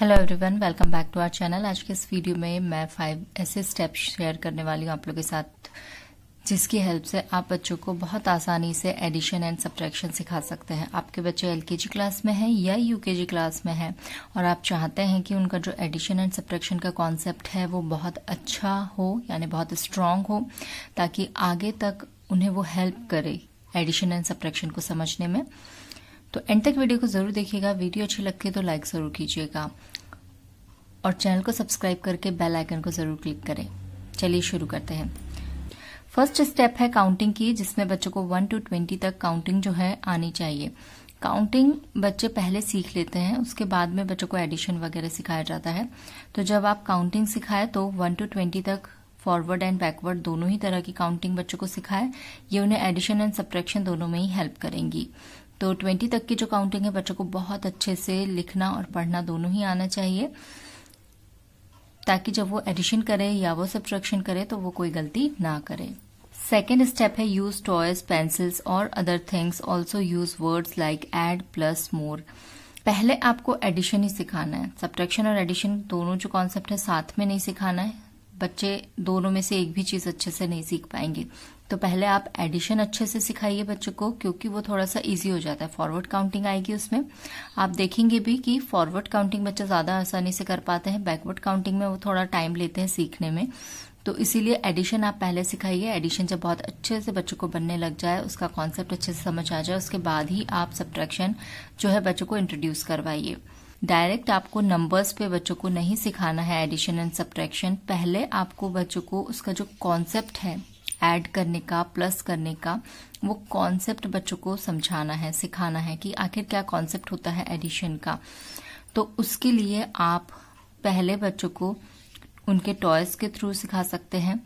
hello everyone welcome back to our channel आज के इस वीडियो में मैं फाइव ऐसे स्टेप्स शेयर करने वाली हूँ आप लोगों के साथ जिसकी हेल्प से आप बच्चों को बहुत आसानी से एडिशन एंड सब्ट्रैक्शन सिखा सकते हैं आपके बच्चे एलकेजी क्लास में हैं या यूकेजी क्लास में हैं और आप चाहते हैं कि उनका जो एडिशन एंड सब्ट्रैक्शन का कॉन्सेप्ट है वो बहुत अच्छा हो यानी बहुत स्ट्रांग हो ताकि आगे तक उन्हें वो हेल्प करे एडिशन एंड सब्ट्रैक्शन को समझने में तो एंड तक वीडियो को जरूर देखिएगा वीडियो अच्छी लगती है तो लाइक जरूर कीजिएगा और चैनल को सब्सक्राइब करके बेल आइकन को जरूर क्लिक करें चलिए शुरू करते हैं फर्स्ट स्टेप है काउंटिंग की जिसमें बच्चों को वन टू ट्वेंटी तक काउंटिंग जो है आनी चाहिए काउंटिंग बच्चे पहले सीख लेते हैं उसके बाद में बच्चों को एडिशन वगैरह सिखाया जाता है तो जब आप काउंटिंग सिखाए तो वन टू ट्वेंटी तक फॉरवर्ड एंड बैकवर्ड दोनों ही तरह की काउंटिंग बच्चों को सिखाए ये उन्हें एडिशन एंड सब्ट्रैक्शन दोनों में ही हेल्प करेंगी तो ट्वेंटी तक की जो काउंटिंग है बच्चों को बहुत अच्छे से लिखना और पढ़ना दोनों ही आना चाहिए ताकि जब वो एडिशन करे या वो सब्ट्रैक्शन करे तो वो कोई गलती ना करे सेकेंड स्टेप है यूज टॉयज पेंसिल्स और other things also use words like add plus more पहले आपको एडिशन ही सिखाना है सब्ट्रैक्शन और एडिशन दोनों जो कॉन्सेप्ट है साथ में नहीं सिखाना है बच्चे दोनों में से एक भी चीज़ अच्छे से नहीं सीख पाएंगे तो पहले आप एडिशन अच्छे से सिखाइए बच्चों को क्योंकि वो थोड़ा सा इजी हो जाता है फॉरवर्ड काउंटिंग आएगी उसमें आप देखेंगे भी कि फॉरवर्ड काउंटिंग बच्चे ज़्यादा आसानी से कर पाते हैं बैकवर्ड काउंटिंग में वो थोड़ा टाइम लेते हैं सीखने में तो इसीलिए एडिशन आप पहले सिखाइए एडिशन जब बहुत अच्छे से बच्चों को बनने लग जाए उसका कॉन्सेप्ट अच्छे से समझ आ जाए उसके बाद ही आप सब्ट्रैक्शन जो है बच्चों को इंट्रोड्यूस करवाइए डायरेक्ट आपको नंबर्स पे बच्चों को नहीं सिखाना है एडिशन एंड सब्ट्रैक्शन पहले आपको बच्चों को उसका जो कॉन्सेप्ट है ऐड करने का प्लस करने का वो कॉन्सेप्ट बच्चों को समझाना है सिखाना है कि आखिर क्या कॉन्सेप्ट होता है एडिशन का तो उसके लिए आप पहले बच्चों को उनके टॉयज के थ्रू सिखा सकते हैं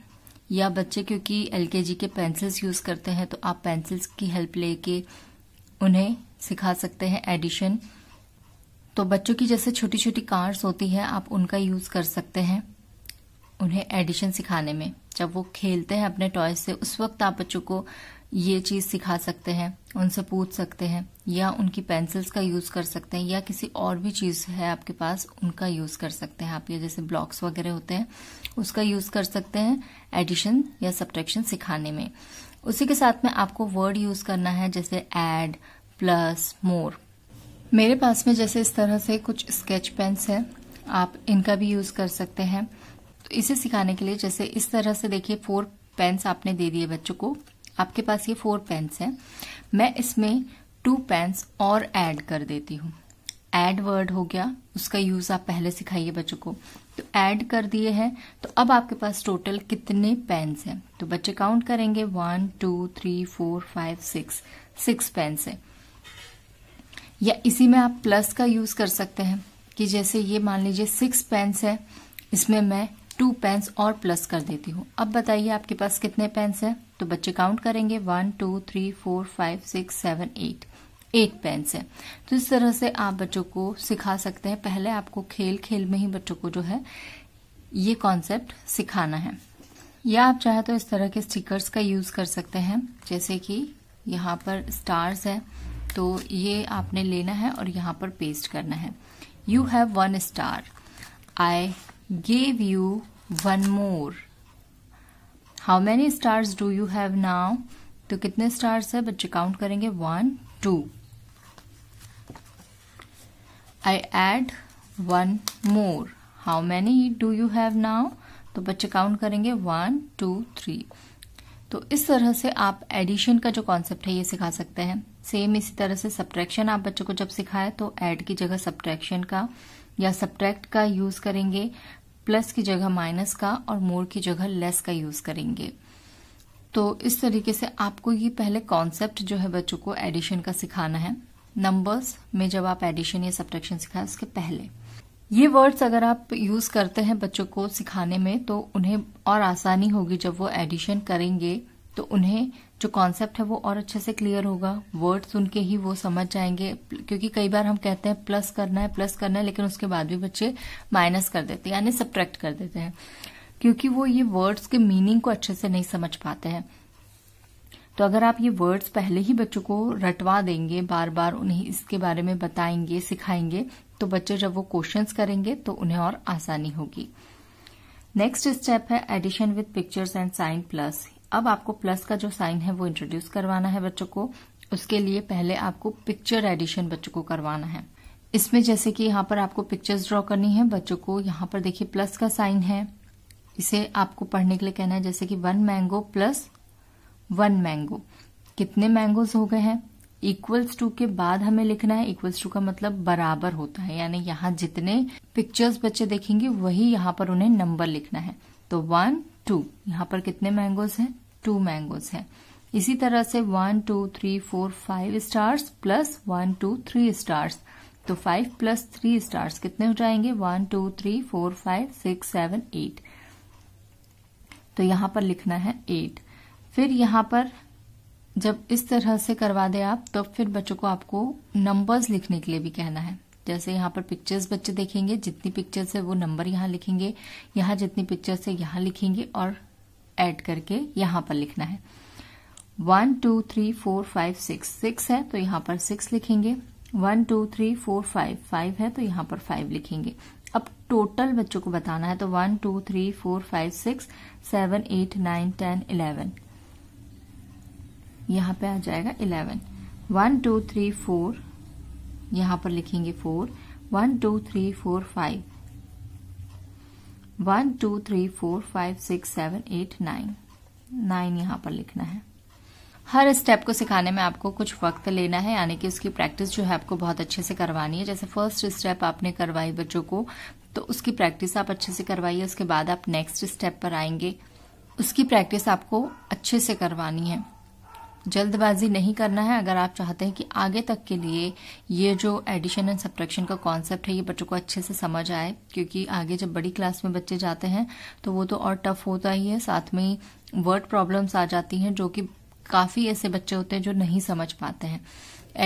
या बच्चे क्योंकि एल के पेंसिल्स यूज करते हैं तो आप पेंसिल्स की हेल्प लेके उन्हें सिखा सकते हैं एडिशन तो बच्चों की जैसे छोटी छोटी कार्स होती है आप उनका यूज कर सकते हैं उन्हें एडिशन सिखाने में जब वो खेलते हैं अपने टॉय से उस वक्त आप बच्चों को ये चीज सिखा सकते हैं उनसे पूछ सकते हैं या उनकी पेंसिल्स का यूज कर सकते हैं या किसी और भी चीज है आपके पास उनका यूज कर सकते हैं आप ये जैसे ब्लॉक्स वगैरह होते हैं उसका यूज कर सकते हैं एडिशन या सब्ट्रैक्शन सिखाने में उसी के साथ में आपको वर्ड यूज करना है जैसे एड प्लस मोर मेरे पास में जैसे इस तरह से कुछ स्केच पेन्स हैं आप इनका भी यूज़ कर सकते हैं तो इसे सिखाने के लिए जैसे इस तरह से देखिए फोर पेन्स आपने दे दिए बच्चों को आपके पास ये फोर पेन्स हैं मैं इसमें टू पेन्स और ऐड कर देती हूँ ऐड वर्ड हो गया उसका यूज आप पहले सिखाइए बच्चों को तो ऐड कर दिए हैं तो अब आपके पास टोटल कितने पेन्स हैं तो बच्चे काउंट करेंगे one two three four five six six pens हैं या इसी में आप प्लस का यूज कर सकते हैं कि जैसे ये मान लीजिए सिक्स पेन्स है इसमें मैं टू पेन्स और प्लस कर देती हूँ अब बताइए आपके पास कितने पेन्स हैं तो बच्चे काउंट करेंगे one two three four five six seven eight eight pens है तो इस तरह से आप बच्चों को सिखा सकते हैं पहले आपको खेल खेल में ही बच्चों को जो है ये कॉन्सेप्ट सिखाना है या आप चाहे तो इस तरह के स्टिकर्स का यूज कर सकते हैं जैसे कि यहाँ पर स्टार्स है तो ये आपने लेना है और यहाँ पर पेस्ट करना है you have one star I gave you one more how many stars do you have now तो कितने स्टार्स है बच्चे काउंट करेंगे one two I add one more how many do you have now तो बच्चे count करेंगे one two three तो इस तरह से आप एडिशन का जो कॉन्सेप्ट है ये सिखा सकते हैं सेम इसी तरह से सब्ट्रैक्शन आप बच्चों को जब सिखाए तो ऐड की जगह सब्ट्रैक्शन का या सब्ट्रैक्ट का यूज करेंगे प्लस की जगह माइनस का और मोर की जगह लेस का यूज करेंगे तो इस तरीके से आपको ये पहले कॉन्सेप्ट जो है बच्चों को एडिशन का सिखाना है नंबर्स में जब आप एडिशन या सब्ट्रैक्शन सिखाए उसके पहले ये वर्ड्स अगर आप यूज करते हैं बच्चों को सिखाने में तो उन्हें और आसानी होगी जब वो एडिशन करेंगे तो उन्हें जो कॉन्सेप्ट है वो और अच्छे से क्लियर होगा वर्ड सुन के ही वो समझ जाएंगे क्योंकि कई बार हम कहते हैं प्लस करना है प्लस करना है लेकिन उसके बाद भी बच्चे माइनस कर देते हैं यानी सब्ट्रैक्ट कर देते हैं क्योंकि वो ये वर्ड्स के मीनिंग को अच्छे से नहीं समझ पाते हैं तो अगर आप ये वर्ड्स पहले ही बच्चों को रटवा देंगे बार बार उन्हें इसके बारे में बताएंगे सिखाएंगे तो बच्चे जब वो क्वेश्चंस करेंगे तो उन्हें और आसानी होगी नेक्स्ट स्टेप है addition with pictures and sign plus अब आपको प्लस का जो साइन है वो इंट्रोड्यूस करवाना है बच्चों को उसके लिए पहले आपको पिक्चर एडिशन बच्चों को करवाना है इसमें जैसे कि यहाँ पर आपको पिक्चर्स ड्रॉ करनी है बच्चों को यहाँ पर देखिए प्लस का साइन है इसे आपको पढ़ने के लिए कहना है जैसे कि one mango plus one mango कितने मैंगोज हो गए हैं इक्वल्स टू के बाद हमें लिखना है इक्वल्स टू का मतलब बराबर होता है यानी यहाँ जितने पिक्चर्स बच्चे देखेंगे वही यहाँ पर उन्हें नंबर लिखना है तो वन टू यहां पर कितने मैंगोज हैं टू मैंगोज हैं इसी तरह से one two three four five stars plus one two three stars तो फाइव प्लस थ्री स्टार्स कितने हो जाएंगे one two three four five six seven eight तो यहां पर लिखना है एट फिर यहां पर जब इस तरह से करवा दे आप तो फिर बच्चों को आपको नंबर्स लिखने के लिए भी कहना है जैसे यहाँ पर पिक्चर्स बच्चे देखेंगे जितनी पिक्चर्स है वो नंबर यहाँ लिखेंगे यहाँ जितनी पिक्चर्स है यहाँ लिखेंगे और एड करके यहाँ पर लिखना है one two three four five six six है तो यहाँ पर सिक्स लिखेंगे one two three four five five है तो यहाँ पर फाइव लिखेंगे अब टोटल बच्चों को बताना है तो one two three four five six seven eight nine ten eleven यहाँ पे आ जाएगा eleven one two three four यहाँ पर लिखेंगे four one two three four five one two three four five six seven eight nine nine यहाँ पर लिखना है हर स्टेप को सिखाने में आपको कुछ वक्त लेना है यानी कि उसकी प्रैक्टिस जो है आपको बहुत अच्छे से करवानी है जैसे फर्स्ट स्टेप आपने करवाई बच्चों को तो उसकी प्रैक्टिस आप अच्छे से करवाइए उसके बाद आप नेक्स्ट स्टेप पर आएंगे उसकी प्रैक्टिस आपको अच्छे से करवानी है जल्दबाजी नहीं करना है अगर आप चाहते हैं कि आगे तक के लिए ये जो एडिशन एंड सब्ट्रैक्शन का कॉन्सेप्ट है ये बच्चों को अच्छे से समझ आए क्योंकि आगे जब बड़ी क्लास में बच्चे जाते हैं तो वो तो और टफ होता ही है साथ में ही वर्ड प्रॉब्लम्स आ जाती हैं जो कि काफ़ी ऐसे बच्चे होते हैं जो नहीं समझ पाते हैं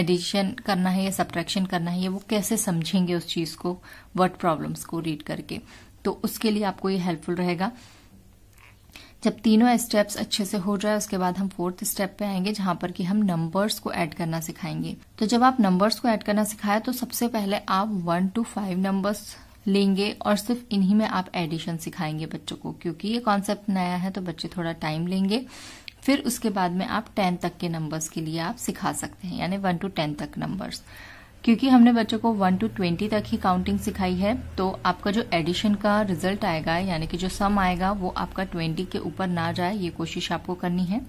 एडिशन करना है या सब्ट्रैक्शन करना है ये वो कैसे समझेंगे उस चीज़ को वर्ड प्रॉब्लम्स को रीड करके तो उसके लिए आपको ये हेल्पफुल रहेगा जब तीनों स्टेप्स अच्छे से हो जाए उसके बाद हम फोर्थ स्टेप पे आएंगे जहां पर कि हम नंबर्स को ऐड करना सिखाएंगे तो जब आप नंबर्स को ऐड करना सिखाए तो सबसे पहले आप वन टू फाइव नंबर्स लेंगे और सिर्फ इन्हीं में आप एडिशन सिखाएंगे बच्चों को क्योंकि ये कॉन्सेप्ट नया है तो बच्चे थोड़ा टाइम लेंगे फिर उसके बाद में आप टेन तक के नंबर्स के लिए आप सिखा सकते हैं यानी वन टू टेन तक नंबर्स क्योंकि हमने बच्चों को वन टू ट्वेंटी तक ही काउंटिंग सिखाई है तो आपका जो एडिशन का रिजल्ट आएगा यानी कि जो सम आएगा वो आपका ट्वेंटी के ऊपर ना जाए ये कोशिश आपको करनी है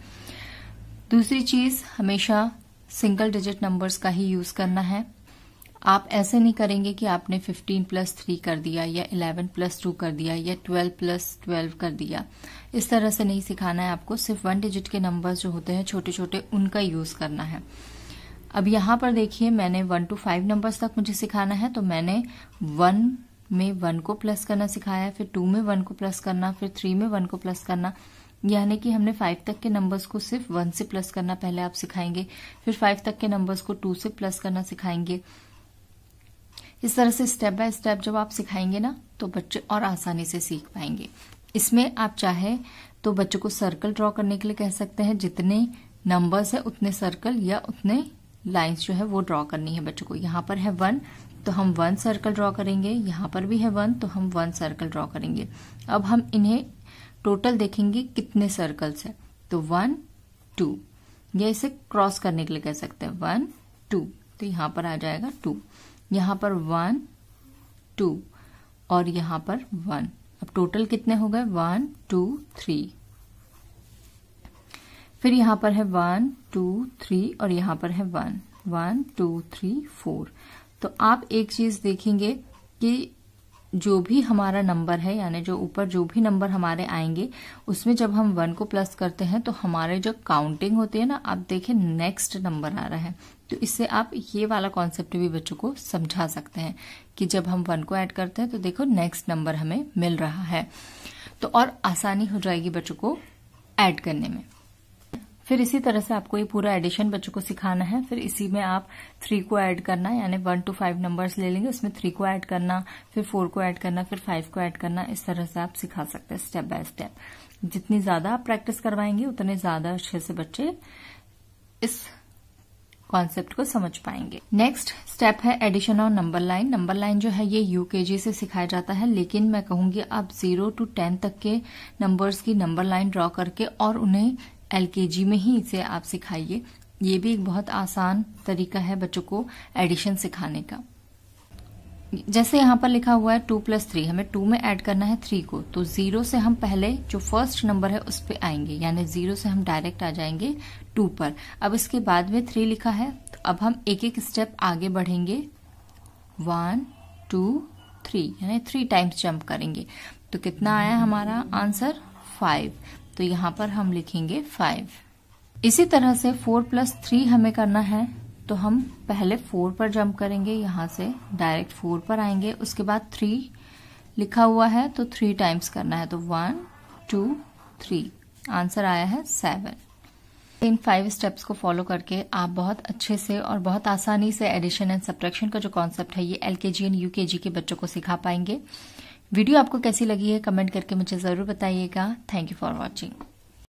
दूसरी चीज हमेशा सिंगल डिजिट नंबर्स का ही यूज करना है आप ऐसे नहीं करेंगे कि आपने 15 प्लस थ्री कर दिया या 11 प्लस टू कर दिया या 12 प्लस 12 कर दिया इस तरह से नहीं सिखाना है आपको सिर्फ वन डिजिट के नंबर्स जो होते हैं छोटे छोटे उनका यूज करना है अब यहां पर देखिए मैंने वन टू फाइव नंबर्स तक मुझे सिखाना है तो मैंने वन में वन को प्लस करना सिखाया फिर टू में वन को प्लस करना फिर थ्री में वन को प्लस करना यानी कि हमने फाइव तक के नंबर्स को सिर्फ वन से प्लस करना पहले आप सिखाएंगे फिर फाइव तक के नंबर्स को टू से प्लस करना सिखाएंगे इस तरह से स्टेप बाय स्टेप जब आप सिखाएंगे ना तो बच्चे और आसानी से सीख पाएंगे इसमें आप चाहे तो बच्चों को सर्कल ड्रॉ करने के लिए कह सकते हैं जितने नंबर्स है उतने सर्कल या उतने लाइन्स जो है वो ड्रॉ करनी है बच्चों को यहाँ पर है वन तो हम वन सर्कल ड्रॉ करेंगे यहाँ पर भी है वन तो हम वन सर्कल ड्रॉ करेंगे अब हम इन्हें टोटल देखेंगे कितने सर्कल्स है तो वन टू या इसे क्रॉस करने के लिए कह सकते हैं वन टू तो यहाँ पर आ जाएगा टू यहाँ पर वन टू और यहाँ पर वन अब टोटल कितने हो गए वन टू थ्री फिर यहां पर है वन टू थ्री और यहां पर है one one two three four तो आप एक चीज देखेंगे कि जो भी हमारा नंबर है यानी जो ऊपर जो भी नंबर हमारे आएंगे उसमें जब हम वन को प्लस करते हैं तो हमारे जो काउंटिंग होती है ना आप देखें नेक्स्ट नंबर आ रहा है तो इससे आप ये वाला कॉन्सेप्ट भी बच्चों को समझा सकते हैं कि जब हम वन को ऐड करते हैं तो देखो नेक्स्ट नंबर हमें मिल रहा है तो और आसानी हो जाएगी बच्चों को ऐड करने में फिर इसी तरह से आपको ये पूरा एडिशन बच्चों को सिखाना है फिर इसी में आप थ्री को ऐड करना यानी वन टू फाइव नंबर्स ले लेंगे उसमें थ्री को ऐड करना फिर फोर को ऐड करना फिर फाइव को ऐड करना इस तरह से आप सिखा सकते हैं स्टेप बाय स्टेप जितनी ज्यादा आप प्रैक्टिस करवाएंगे उतने ज्यादा अच्छे से बच्चे इस कॉन्सेप्ट को समझ पाएंगे नेक्स्ट स्टेप है एडिशन और नंबर लाइन नंबर लाइन जो है ये यूकेजी से सिखाया जाता है लेकिन मैं कहूंगी आप जीरो टू टेन तक के नंबर्स की नंबर लाइन ड्रॉ करके और उन्हें एलकेजी में ही इसे आप सिखाइए ये भी एक बहुत आसान तरीका है बच्चों को एडिशन सिखाने का जैसे यहाँ पर लिखा हुआ है टू प्लस थ्री हमें टू में ऐड करना है थ्री को तो जीरो से हम पहले जो फर्स्ट नंबर है उस पर आएंगे यानी जीरो से हम डायरेक्ट आ जाएंगे टू पर अब इसके बाद में थ्री लिखा है तो अब हम एक एक स्टेप आगे बढ़ेंगे वन टू थ्री यानी थ्री टाइम्स जंप करेंगे तो कितना आया हमारा आंसर फाइव तो यहाँ पर हम लिखेंगे फाइव इसी तरह से फोर प्लस थ्री हमें करना है तो हम पहले फोर पर जंप करेंगे यहां से डायरेक्ट फोर पर आएंगे उसके बाद थ्री लिखा हुआ है तो थ्री टाइम्स करना है तो वन टू थ्री आंसर आया है सेवन इन फाइव स्टेप्स को फॉलो करके आप बहुत अच्छे से और बहुत आसानी से एडिशन एंड सब्ट्रैक्शन का जो कॉन्सेप्ट है ये एल के जी एंड यू के बच्चों को सिखा पाएंगे वीडियो आपको कैसी लगी है कमेंट करके मुझे ज़रूर बताइएगा थैंक यू फॉर वॉचिंग